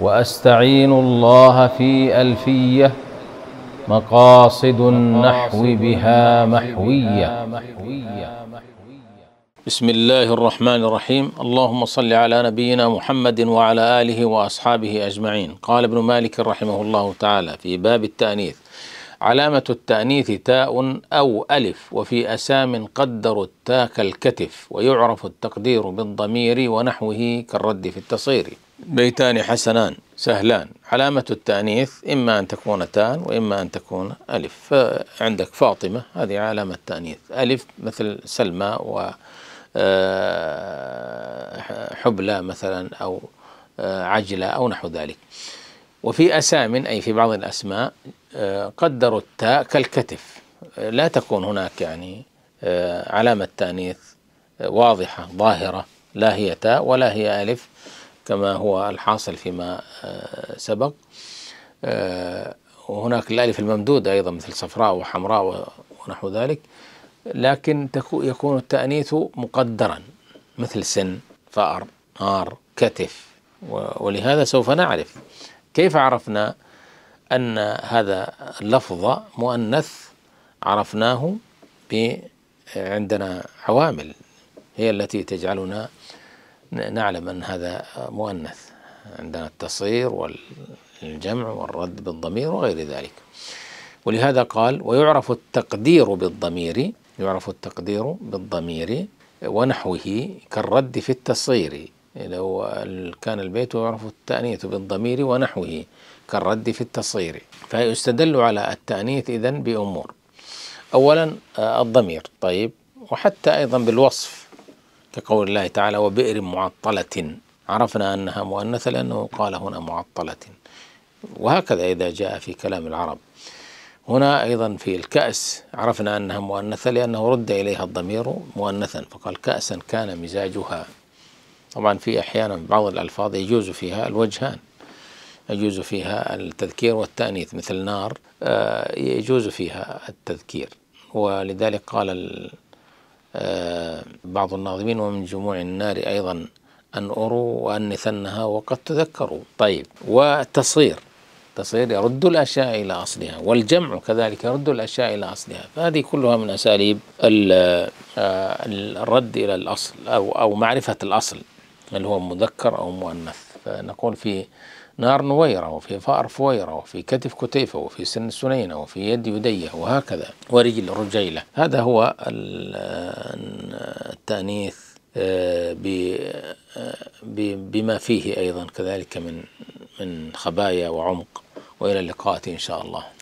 واستعين الله في الفيه مقاصد النحو بها محويه بسم الله الرحمن الرحيم اللهم صل على نبينا محمد وعلى اله واصحابه اجمعين قال ابن مالك رحمه الله تعالى في باب التانيث علامة التأنيث تاء أو ألف وفي أسام قدروا التاء كالكتف ويعرف التقدير بالضمير ونحوه كالرد في التصير بيتان حسنان سهلان علامة التأنيث إما أن تكون تان وإما أن تكون ألف فعندك فاطمة هذه علامة تأنيث ألف مثل سلمى و آه، حبلى مثلا أو آه، عجلة أو نحو ذلك وفي أسام أي في بعض الأسماء آه، قدروا التاء كالكتف لا تكون هناك يعني علامة تأنيث واضحة ظاهرة لا هي تاء ولا هي ألف كما هو الحاصل فيما آه، سبق وهناك آه، الألف الممدودة أيضا مثل صفراء وحمراء ونحو ذلك لكن يكون التأنيث مقدرا مثل سن فأر آر كتف ولهذا سوف نعرف كيف عرفنا أن هذا اللفظ مؤنث عرفناه عندنا عوامل هي التي تجعلنا نعلم أن هذا مؤنث عندنا التصغير والجمع والرد بالضمير وغير ذلك ولهذا قال ويعرف التقدير بالضمير يعرف التقدير بالضمير ونحوه كالرد في التصغير لو كان البيت يعرف التأنيث بالضمير ونحوه كالرد في التصغير فيستدل على التأنيث إذن بأمور أولا آه، الضمير طيب وحتى أيضا بالوصف كقول الله تعالى وبئر معطلة عرفنا أنها مؤنثة لأنه قال هنا معطلة وهكذا إذا جاء في كلام العرب هنا أيضا في الكأس عرفنا أنها مؤنثة لأنه رد إليها الضمير مؤنثا فقال كأسا كان مزاجها طبعا في أحيانا بعض الألفاظ يجوز فيها الوجهان يجوز فيها التذكير والتأنيث مثل نار آه، يجوز فيها التذكير ولذلك قال آه، بعض الناظمين ومن جموع النار أيضا أن أروا وأنثنها وقد تذكروا طيب وتصير تصير يرد الأشياء إلى أصلها والجمع كذلك يرد الأشياء إلى أصلها فهذه كلها من أساليب آه، الرد إلى الأصل أو أو معرفة الأصل هل هو مذكر أو مؤنث فنقول في نار نويرة وفي فأر فويرة وفي كتف كتيفة وفي سن سنينة وفي يد يدية وهكذا ورجل رجيلة هذا هو التأنيث آه، آه، بما فيه أيضا كذلك من من خبايا وعمق وإلى اللقاء إن شاء الله